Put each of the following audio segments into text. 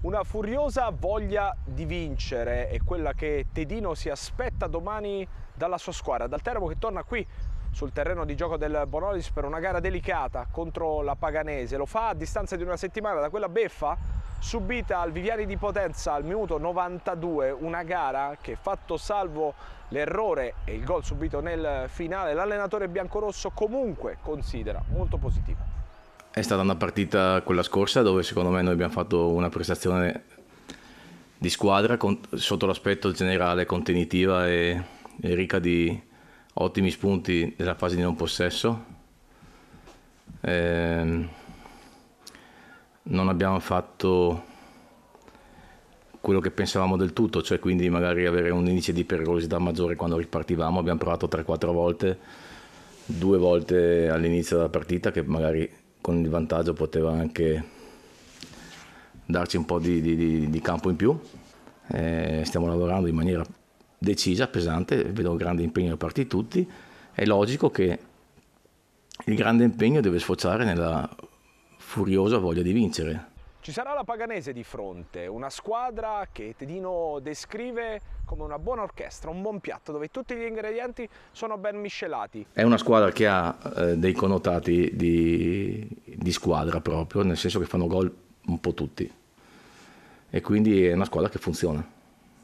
Una furiosa voglia di vincere è quella che Tedino si aspetta domani dalla sua squadra, dal Teramo che torna qui sul terreno di gioco del Bonolis per una gara delicata contro la Paganese. Lo fa a distanza di una settimana da quella beffa subita al Viviani di Potenza al minuto 92, una gara che fatto salvo l'errore e il gol subito nel finale, l'allenatore biancorosso comunque considera molto positiva è stata una partita quella scorsa dove secondo me noi abbiamo fatto una prestazione di squadra con, sotto l'aspetto generale contenitiva e, e, ricca di ottimi spunti nella fase di non possesso. Eh, non abbiamo fatto quello che pensavamo del tutto, cioè quindi magari avere un indice di pericolosità maggiore quando ripartivamo, abbiamo provato 3-4 volte, due volte all'inizio della partita che magari con il vantaggio poteva anche darci un po' di, di, di campo in più. Eh, stiamo lavorando in maniera decisa, pesante, vedo un grande impegno da parte di tutti. È logico che il grande impegno deve sfociare nella furiosa voglia di vincere. Ci sarà la Paganese di fronte, una squadra che Tedino descrive come una buona orchestra, un buon piatto dove tutti gli ingredienti sono ben miscelati. È una squadra che ha eh, dei connotati di, di squadra proprio, nel senso che fanno gol un po' tutti e quindi è una squadra che funziona.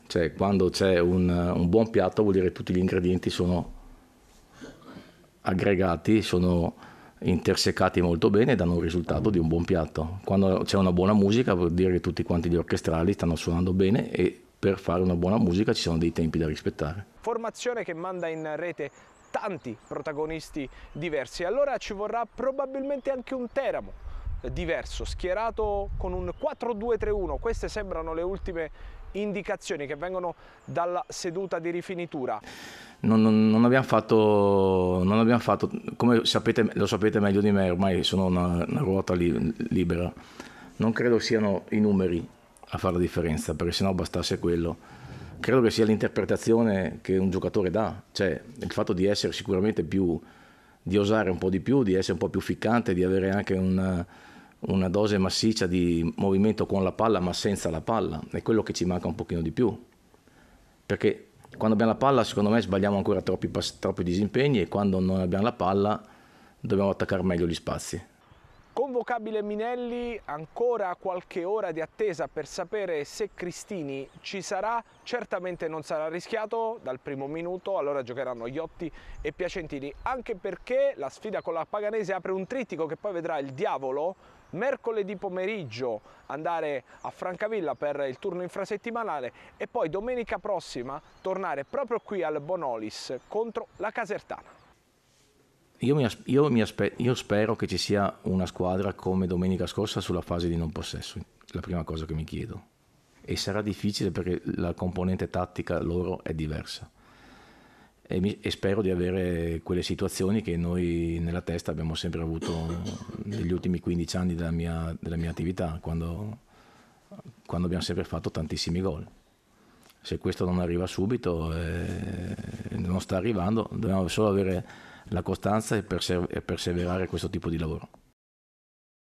Cioè quando c'è un, un buon piatto vuol dire che tutti gli ingredienti sono aggregati, sono intersecati molto bene e danno il risultato di un buon piatto. Quando c'è una buona musica vuol dire che tutti quanti gli orchestrali stanno suonando bene e per fare una buona musica ci sono dei tempi da rispettare. Formazione che manda in rete tanti protagonisti diversi, allora ci vorrà probabilmente anche un Teramo diverso, schierato con un 4-2-3-1, queste sembrano le ultime indicazioni che vengono dalla seduta di rifinitura. Non, non, non, abbiamo fatto, non, abbiamo fatto, come sapete, lo sapete meglio di me, ormai sono una, una ruota li, libera, non credo siano i numeri a fare la differenza, perché se no bastasse quello. Credo che sia l'interpretazione che un giocatore dà, cioè il fatto di essere sicuramente più, di osare un po' di più, di essere un po' più ficcante, di avere anche un una dose massiccia di movimento con la palla ma senza la palla, è quello che ci manca un pochino di più, perché quando abbiamo la palla secondo me sbagliamo ancora troppi, troppi disimpegni e quando non abbiamo la palla dobbiamo attaccare meglio gli spazi. Convocabile Minelli, ancora qualche ora di attesa per sapere se Cristini ci sarà, certamente non sarà rischiato dal primo minuto, allora giocheranno Iotti e Piacentini, anche perché la sfida con la Paganese apre un trittico che poi vedrà il diavolo mercoledì pomeriggio andare a Francavilla per il turno infrasettimanale e poi domenica prossima tornare proprio qui al Bonolis contro la Casertana. Io, mi io, mi io spero che ci sia una squadra come domenica scorsa sulla fase di non possesso, la prima cosa che mi chiedo. E sarà difficile perché la componente tattica loro è diversa e, mi, e, spero di avere quelle situazioni che noi nella testa abbiamo sempre avuto negli ultimi 15 anni della mia, della mia attività, quando, quando, abbiamo sempre fatto tantissimi gol. Se questo non arriva subito, eh, non sta arrivando, dobbiamo solo avere la costanza e, persever- e perseverare questo tipo di lavoro.